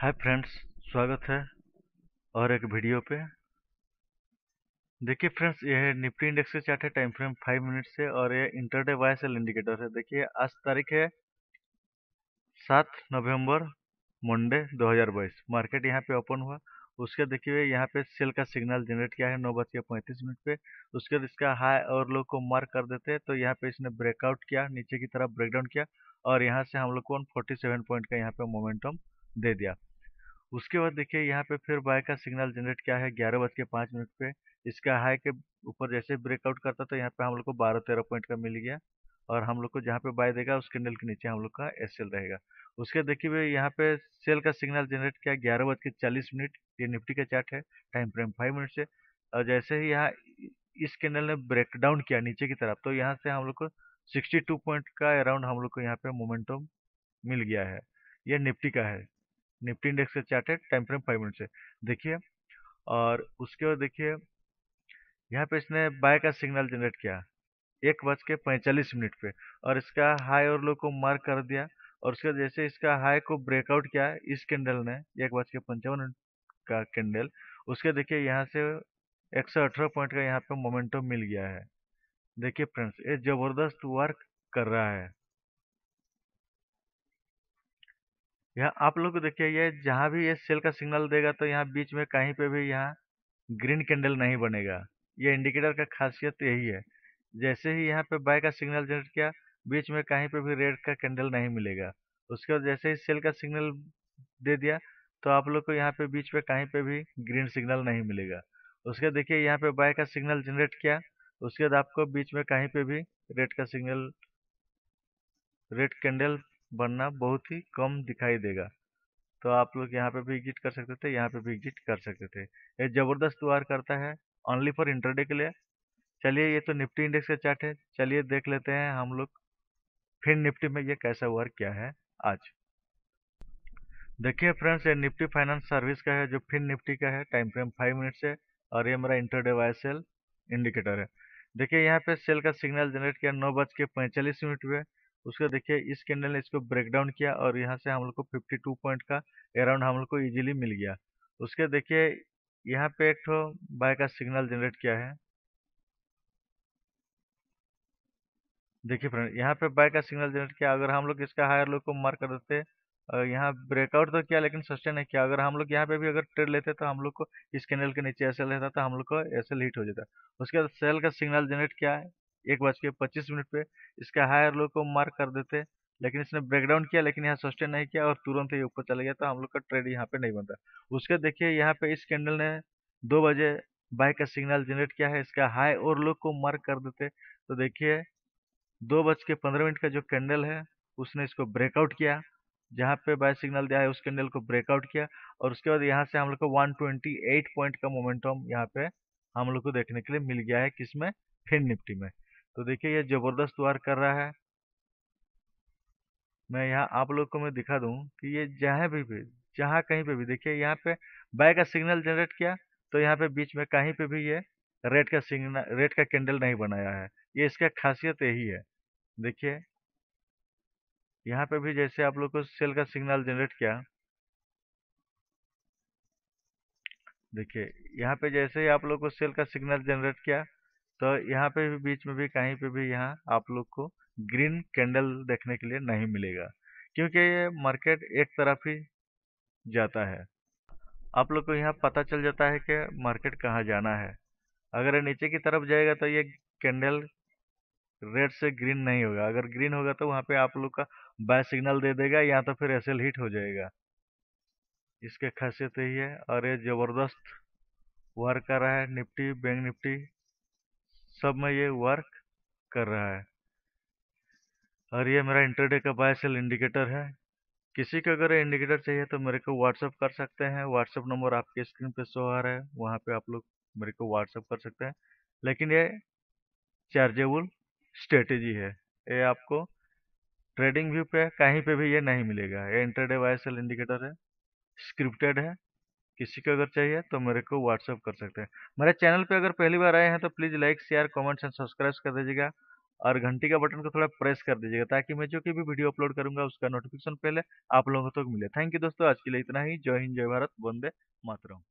hi friends स्वागत है और एक वीडियो पे देखिए फ्रेंड्स यह है निफ्टी इंडेक्स का चार्ट है टाइम फ्रेम फाइव मिनट से और यह इंटरडे वाई सेल इंडिकेटर है देखिए आज तारीख है सात नवंबर मंडे 2022 मार्केट यहाँ पे ओपन हुआ उसके देखिए यहाँ पे सेल का सिग्नल जनरेट किया है नौ बज के पैंतीस मिनट पे उसके बाद इसका हाई और लो को मार्क कर देते हैं तो यहाँ पे इसने ब्रेकआउट किया नीचे की तरफ ब्रेकडाउन किया और यहाँ से हम लोग को फोर्टी पॉइंट का यहाँ पे मोमेंटम दे दिया उसके बाद देखिए यहाँ पे फिर बाय का सिग्नल जनरेट किया है ग्यारह बज के पाँच मिनट पे इसका हाई के ऊपर जैसे ब्रेकआउट करता तो यहाँ पे हम लोग को बारह तेरह पॉइंट का मिल गया और हम लोग को जहाँ पे बाय देगा उस कैंडल के नीचे हम लोग का एस रहेगा उसके देखिए भाई यहाँ पे सेल का सिग्नल जनरेट किया ग्यारह बज के चालीस मिनट ये निफ्टी का चार्ट है टाइम फ्रेम फाइव मिनट से और जैसे ही यहाँ इस कैंडल ने ब्रेकडाउन किया नीचे की तरफ तो यहाँ से हम लोग को सिक्सटी टू पॉइंट का अराउंड हम लोग को यहाँ पे मोमेंटम मिल गया है ये निफ्टी का है निफ्टी इंडेक्स का चार्ट है टाइम फ्रेम फाइव मिनट से देखिए और उसके बाद देखिए यहाँ पे इसने बाय का सिग्नल जनरेट किया एक बज के पैंतालीस मिनट पे और इसका हाई और लो को मार्क कर दिया और उसके जैसे इसका हाई को ब्रेकआउट किया इस कैंडल ने एक बज के पंचावन का कैंडल उसके देखिए यहाँ से एक सौ अठारह पॉइंट का यहाँ पे मोमेंटम मिल गया है देखिए फ्रेंड्स ये जबरदस्त वर्क कर रहा है यहाँ आप लोग को देखिए ये जहाँ भी ये सेल का सिग्नल देगा तो यहाँ बीच में कहीं पे भी यहाँ ग्रीन कैंडल नहीं बनेगा ये इंडिकेटर का खासियत यही है जैसे ही यहाँ पे बाय का सिग्नल जनरेट किया बीच में कहीं पे भी रेड का कैंडल नहीं मिलेगा उसके बाद जैसे ही सेल का सिग्नल दे दिया तो आप लोग को यहाँ पे बीच में कहीं पे भी ग्रीन सिग्नल नहीं मिलेगा उसके बाद देखिए यहाँ पे बाय का सिग्नल जनरेट किया उसके बाद आपको बीच में कहीं पे भी रेड का सिग्नल रेड कैंडल बनना बहुत ही कम दिखाई देगा तो आप लोग यहाँ पे भी एग्जिट कर सकते थे यहाँ पे भी एग्जिट कर सकते थे ये जबरदस्त वार करता है ओनली फॉर इंटरडे के लिए चलिए ये तो निफ्टी इंडेक्स का चार्ट है चलिए देख लेते हैं हम लोग फिर निफ्टी में ये कैसा वार क्या है आज देखिए फ्रेंड्स ये निफ्टी फाइनेंस सर्विस का है जो फिन निफ्टी का है टाइम फ्रेम फाइव मिनट से और ये मेरा इंटरडे वाई सेल इंडिकेटर है देखिए यहाँ पे सेल का सिग्नल जनरेट किया नौ बज के पैंतालीस मिनट हुए उसके देखिए इस कैंडल ने इसको ब्रेक डाउन किया और यहाँ से हम लोग को 52 पॉइंट का अराउंड हम लोग को इजीली मिल गया उसके देखिए यहाँ पे एक बाय का सिग्नल जनरेट किया है देखिए फ्रेंड यहाँ पे बाय का सिग्नल जनरेट किया अगर हम लोग इसका हायर लो को मार्क कर देते यहाँ ब्रेकआउट तो किया लेकिन सस्टेन नहीं किया अगर हम लोग यहाँ पे भी अगर ट्रेड लेते तो हम लोग को इस कैंडल के नीचे एसएल रहता तो हम लोग को एसएल हिट हो जाता उसके बाद सेल का सिग्नल जनरेट किया है एक बज के पच्चीस मिनट पे इसका हायर लो को मार्क कर देते लेकिन इसने ब्रेकडाउन किया लेकिन यहाँ सस्टेन नहीं किया और तुरंत ही ऊपर चला गया तो हम लोग का ट्रेड यहाँ पे नहीं बनता उसके देखिए यहाँ पे इस कैंडल ने दो बजे बाय का सिग्नल जनरेट किया है इसका हाई और लो को मार्क कर देते तो देखिए दो बज के पंद्रह मिनट का जो कैंडल है उसने इसको ब्रेकआउट किया जहाँ पे बाय सिग्नल दिया है उस कैंडल को ब्रेकआउट किया और उसके बाद यहाँ से हम लोग को वन पॉइंट का मोमेंटम यहाँ पे हम लोग को देखने के लिए मिल गया है किसमें फिन निफ्टी में तो देखिए ये ज़बरदस्त वार कर रहा है मैं यहाँ आप लोग को मैं दिखा दू कि ये जहां भी भी जहां कहीं पे भी देखिए यहाँ पे बाय का सिग्नल जनरेट किया तो यहाँ पे बीच में कहीं पे भी ये रेड का सिग्नल रेड का कैंडल नहीं बनाया है ये इसका खासियत यही है देखिए यहाँ पे भी जैसे आप लोग को सेल का सिग्नल जनरेट किया देखिए यहाँ पे जैसे ही आप लोग को सेल का सिग्नल जनरेट किया तो यहाँ पे भी बीच में भी कहीं पे भी यहाँ आप लोग को ग्रीन कैंडल देखने के लिए नहीं मिलेगा क्योंकि ये मार्केट एक तरफ ही जाता है आप लोग को यहाँ पता चल जाता है कि मार्केट कहाँ जाना है अगर नीचे की तरफ जाएगा तो ये कैंडल रेड से ग्रीन नहीं होगा अगर ग्रीन होगा तो वहाँ पे आप लोग का बाय सिग्नल दे देगा या तो फिर एस हिट हो जाएगा इसके खासियत यही है और ये ज़बरदस्त वर्क कर रहा है निफ्टी बैंक निफ्टी सब में ये वर्क कर रहा है और ये मेरा इंटरडे का बाय सेल इंडिकेटर है किसी को अगर इंडिकेटर चाहिए तो मेरे को व्हाट्सअप कर सकते हैं व्हाट्सअप नंबर आपके स्क्रीन पे शो आ रहा है वहाँ पे आप लोग मेरे को व्हाट्सअप कर सकते हैं लेकिन ये चार्जेबल स्ट्रेटेजी है ये आपको ट्रेडिंग व्यू पे कहीं पे भी ये नहीं मिलेगा ये इंटरडे वाई सेल इंडिकेटर है स्क्रिप्टेड है किसी को अगर चाहिए तो मेरे को व्हाट्सअप कर सकते हैं मेरे चैनल पे अगर पहली बार आए हैं तो please like share comments and subscribe कर दीजिएगा और घंटी का बटन को थोड़ा प्रेस कर दीजिएगा ताकि मैं जो कि भी वीडियो अपलोड करूंगा उसका नोटिफिकेशन पहले आप लोगों तक तो मिले थैंक यू दोस्तों आज के लिए इतना ही जय हिंद जय भारत वंदे मातरम